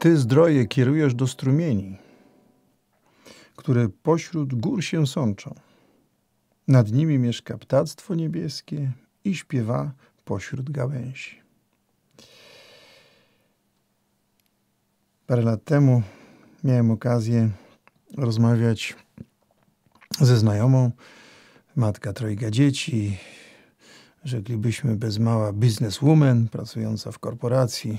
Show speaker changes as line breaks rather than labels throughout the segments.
Ty zdroje kierujesz do strumieni, które pośród gór się sączą. Nad nimi mieszka ptactwo niebieskie i śpiewa pośród gałęzi. Parę lat temu miałem okazję rozmawiać ze znajomą, matka trojga dzieci, rzeklibyśmy bez mała bizneswoman pracująca w korporacji,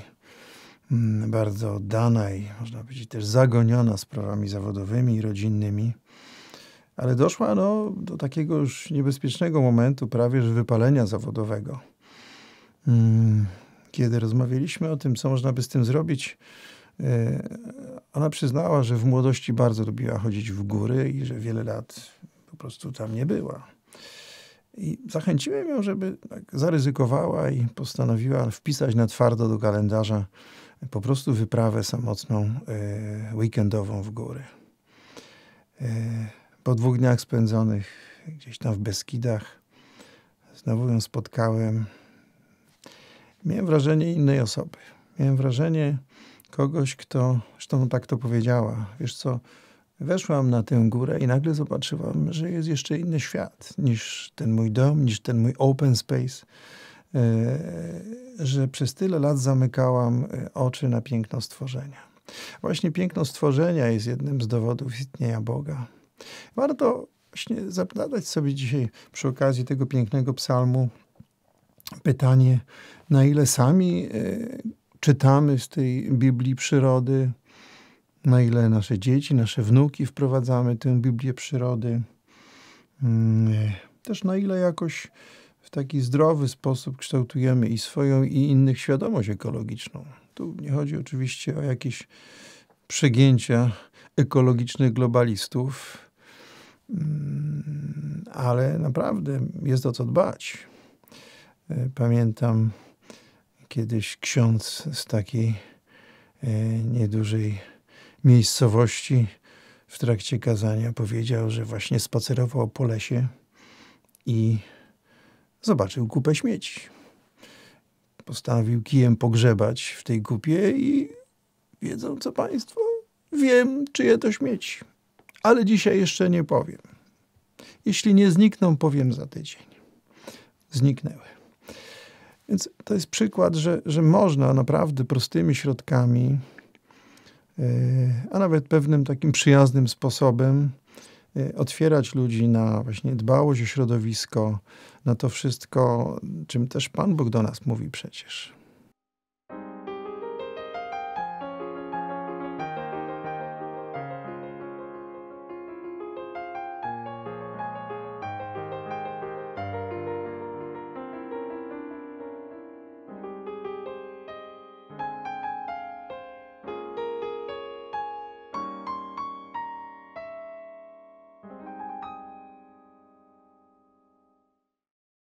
Mm, bardzo oddana i można powiedzieć też zagoniona sprawami zawodowymi i rodzinnymi. Ale doszła no, do takiego już niebezpiecznego momentu, prawie że wypalenia zawodowego. Mm, kiedy rozmawialiśmy o tym, co można by z tym zrobić, e, ona przyznała, że w młodości bardzo lubiła chodzić w góry i że wiele lat po prostu tam nie była. I zachęciłem ją, żeby tak zaryzykowała i postanowiła wpisać na twardo do kalendarza po prostu wyprawę samotną, e, weekendową w góry. E, po dwóch dniach spędzonych gdzieś tam w Beskidach, znowu ją spotkałem. Miałem wrażenie innej osoby. Miałem wrażenie kogoś, kto, zresztą tak to powiedziała, wiesz co, weszłam na tę górę i nagle zobaczyłam, że jest jeszcze inny świat niż ten mój dom, niż ten mój open space E, że przez tyle lat zamykałam e, oczy na piękno stworzenia. Właśnie piękno stworzenia jest jednym z dowodów istnienia Boga. Warto właśnie zadać sobie dzisiaj przy okazji tego pięknego psalmu pytanie, na ile sami e, czytamy z tej Biblii przyrody, na ile nasze dzieci, nasze wnuki wprowadzamy tę Biblię przyrody, mm, też na ile jakoś w taki zdrowy sposób kształtujemy i swoją, i innych świadomość ekologiczną. Tu nie chodzi oczywiście o jakieś przegięcia ekologicznych globalistów, mm, ale naprawdę jest o co dbać. E, pamiętam kiedyś ksiądz z takiej e, niedużej miejscowości w trakcie kazania powiedział, że właśnie spacerował po lesie i zobaczył kupę śmieci. Postanowił kijem pogrzebać w tej kupie i wiedzą co państwo? Wiem, czyje to śmieci. Ale dzisiaj jeszcze nie powiem. Jeśli nie znikną, powiem za tydzień. Zniknęły. Więc to jest przykład, że, że można naprawdę prostymi środkami, e, a nawet pewnym takim przyjaznym sposobem Y, otwierać ludzi na właśnie dbałość o środowisko, na to wszystko, czym też Pan Bóg do nas mówi przecież.